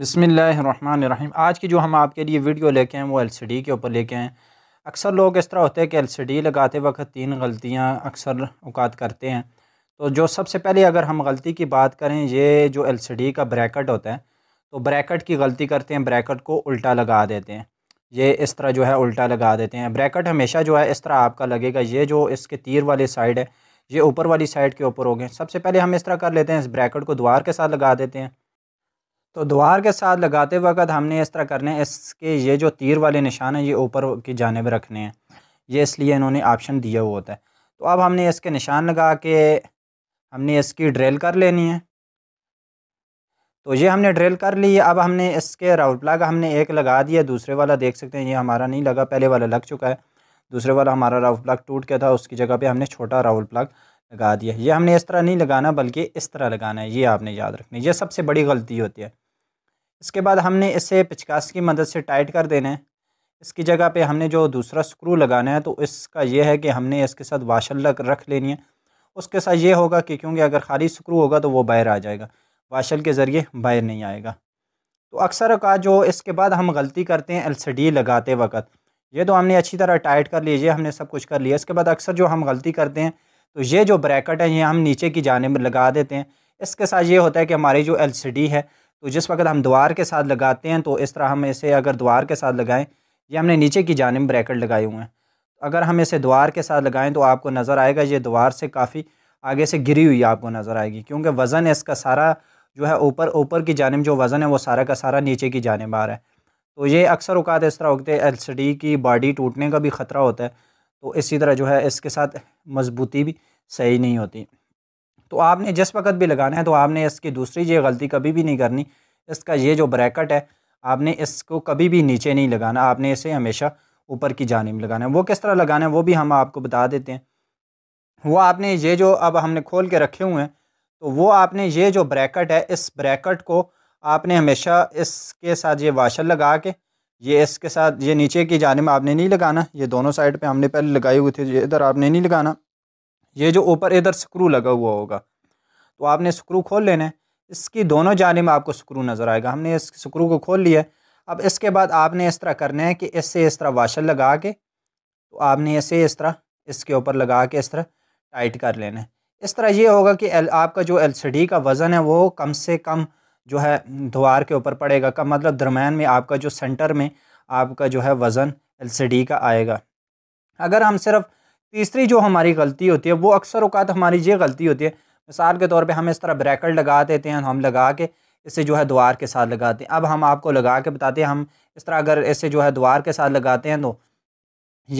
बसमीम आज की जो हम आपके लिए वीडियो लेके हैं वो एलसीडी के ऊपर लेके हैं अक्सर लोग इस तरह होते हैं कि एलसीडी लगाते वक्त तीन गलतियां अक्सर औकात करते हैं तो जो सबसे पहले अगर हम गलती की बात करें ये जो एलसीडी का ब्रैकेट होता है तो ब्रैकेट की गलती करते हैं ब्रैकेट को उल्टा लगा देते हैं ये इस तरह जो है उल्टा लगा देते हैं ब्रैकेट हमेशा जो है इस तरह आपका लगेगा ये जो इसके तीर वाली साइड है ये ऊपर वाली साइड के ऊपर हो गए सबसे पहले हम इस तरह कर लेते हैं इस ब्रैकेट को द्वार के साथ लगा देते हैं तो द्वार के साथ लगाते वक्त हमने इस तरह करने हैं इसके ये जो तीर वाले निशान हैं ये ऊपर की जानब रखने हैं ये इसलिए इन्होंने ऑप्शन दिया हुआ होता है तो अब हमने इसके निशान लगा के हमने इसकी ड्रिल कर लेनी है तो ये हमने ड्रिल कर ली है अब हमने इसके राउट प्लाग हमने एक लगा दिया दूसरे वाला देख सकते हैं ये हमारा नहीं लगा पहले वाला लग चुका है दूसरे वाला हमारा राउल प्लाग टूट गया था उसकी जगह पे हमने छोटा राउल प्लाग लगा दिया ये हमने इस तरह नहीं लगाना बल्कि इस तरह लगाना है ये आपने याद रखना ये सबसे बड़ी गलती होती है इसके बाद हमने इसे पिचकास की मदद से टाइट कर देना है इसकी जगह पे हमने जो दूसरा स्क्रू लगाना है तो इसका ये है कि हमने इसके साथ वाशर लग रख लेनी है उसके साथ ये होगा कि क्योंकि अगर खाली स्क्रू होगा तो वो बाहर आ जाएगा वाशल के ज़रिए बाहर नहीं आएगा तो अक्सर का जो इसके बाद हम गलती करते हैं एलसीडी लगाते वक्त ये तो हमने अच्छी तरह टाइट कर लीजिए हमने सब कुछ कर लिया इसके बाद अक्सर जो हम गलती करते हैं तो ये जो ब्रैकेट है ये हम नीचे की जाने में लगा देते हैं इसके साथ ये होता है कि हमारी जो एलसीडी है तो जिस वक्त हम द्वार के साथ लगाते हैं तो इस तरह हम इसे अगर द्वार के साथ लगाएं ये हमने नीचे की जानब ब्रैकेट लगाए हुए हैं अगर हम इसे द्वार के साथ लगाएं तो आपको नज़र आएगा ये द्वार से काफ़ी आगे से गिरी हुई आपको नज़र आएगी क्योंकि वज़न इसका सारा जो है ऊपर ऊपर की जानब जो वज़न है वो सारा का सारा नीचे की जानब आ रहा है तो ये अक्सर अवकात इस तरह होते हैं एल की बॉडी टूटने का भी ख़तरा होता है तो इसी तरह जो है इसके साथ मजबूती भी सही नहीं होती तो आपने जिस वक्त भी लगाना है तो आपने इसकी दूसरी ये गलती कभी भी नहीं करनी इसका ये जो ब्रैकेट है आपने इसको कभी भी नीचे नहीं लगाना आपने इसे हमेशा ऊपर की जानब लगाना है वो किस तरह लगाना है वो भी हम आपको बता देते हैं वो आपने ये जो अब हमने खोल के रखे हुए हैं तो वो आपने ये जो ब्रैकेट है इस ब्रैकेट को आपने हमेशा इसके साथ ये वाशर लगा के ये इसके साथ ये नीचे की जानब आपने नहीं लगाना ये दोनों साइड पे हमने पहले लगाई हुई थी इधर आपने नहीं लगाना ये जो ऊपर इधर स्क्रू लगा हुआ होगा तो आपने स्क्रू खोल लेना है इसकी दोनों जाने में आपको स्क्रू नज़र आएगा हमने इस स्क्रू को खोल लिया अब इसके बाद आपने इस तरह करना है कि इससे इस तरह वाशर लगा के तो आपने इसे इस तरह इसके ऊपर लगा के इस तरह टाइट कर लेना है इस तरह ये होगा कि आपका जो एल का वज़न है वो कम से कम जो है द्वार के ऊपर पड़ेगा कम मतलब दरमियान में आपका जो सेंटर में आपका जो है वज़न एल का आएगा अगर हम सिर्फ तीसरी जो हमारी गलती होती है वो अक्सर अवकात हमारी ये गलती होती है मिसाल के तौर पे हम इस तरह ब्रैकेट लगा देते हैं हम लगा के इसे जो है द्वार के साथ लगाते हैं अब हम आपको लगा के बताते हैं हम इस तरह अगर इसे जो है द्वार के साथ लगाते हैं तो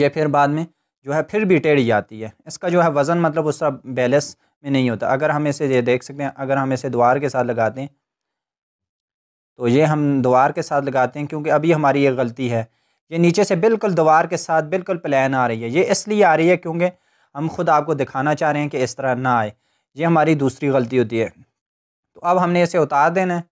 ये फिर बाद में जो है फिर भी टेढ़ी जाती है इसका जो है वज़न मतलब उस तरह बैलेंस में नहीं होता अगर हम इसे ये देख सकते हैं अगर हम इसे द्वार के साथ लगाते हैं तो ये हम द्वार के साथ लगाते हैं क्योंकि अभी हमारी ये गलती है ये नीचे से बिल्कुल दीवार के साथ बिल्कुल प्लान आ रही है ये इसलिए आ रही है क्योंकि हम खुद आपको दिखाना चाह रहे हैं कि इस तरह ना आए ये हमारी दूसरी गलती होती है तो अब हमने इसे उतार देना है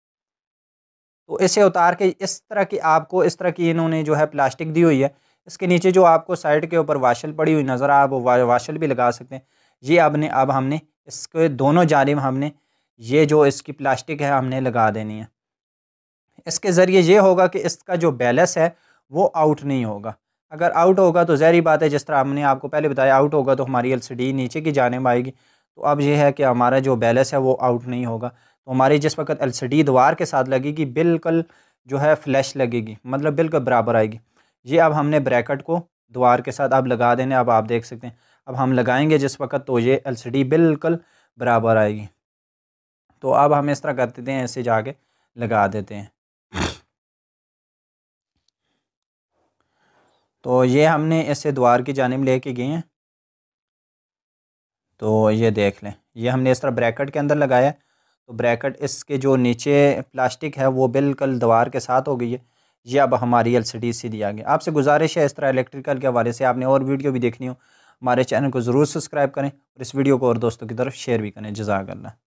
तो इसे उतार के इस तरह की आपको इस तरह की इन्होंने जो है प्लास्टिक दी हुई है इसके नीचे जो आपको साइड के ऊपर वाशल पड़ी हुई नज़र आप वाशल भी लगा सकते हैं ये आपने अब हमने इसके दोनों जानब हमने ये जो इसकी प्लास्टिक है हमने लगा देनी है इसके ज़रिए ये होगा कि इसका जो बैलेंस है वो आउट नहीं होगा अगर आउट होगा तो जहरी बात है जिस तरह हमने आपको पहले बताया आउट होगा तो हमारी एलसीडी नीचे की जाने में आएगी तो अब यह है कि हमारा जो बैलेंस है वो आउट नहीं होगा तो हमारी जिस वक्त एलसीडी दीवार के साथ लगेगी बिल्कुल जो है फ्लैश लगेगी मतलब बिल्कुल बराबर आएगी ये अब हमने ब्रैकेट को द्वार के साथ अब लगा देने अब आप देख सकते हैं अब हम लगाएंगे जिस वक्त तो ये एल बिल्कुल बराबर आएगी तो अब हम इस तरह करते हैं ऐसे जाके लगा देते हैं तो ये हमने ऐसे द्वार की जानब ले के गए हैं तो ये देख लें ये हमने इस तरह ब्रैकेट के अंदर लगाया तो ब्रैकेट इसके जो नीचे प्लास्टिक है वो बिल्कुल दीवार के साथ हो गई है ये अब हमारी एल सी डी सी दिया गया आपसे गुजारिश है इस तरह इलेक्ट्रिकल के हवाले से आपने और वीडियो भी देखनी हो हमारे चैनल को ज़रूर सब्सक्राइब करें और इस वीडियो को और दोस्तों की तरफ शेयर भी करें जजाक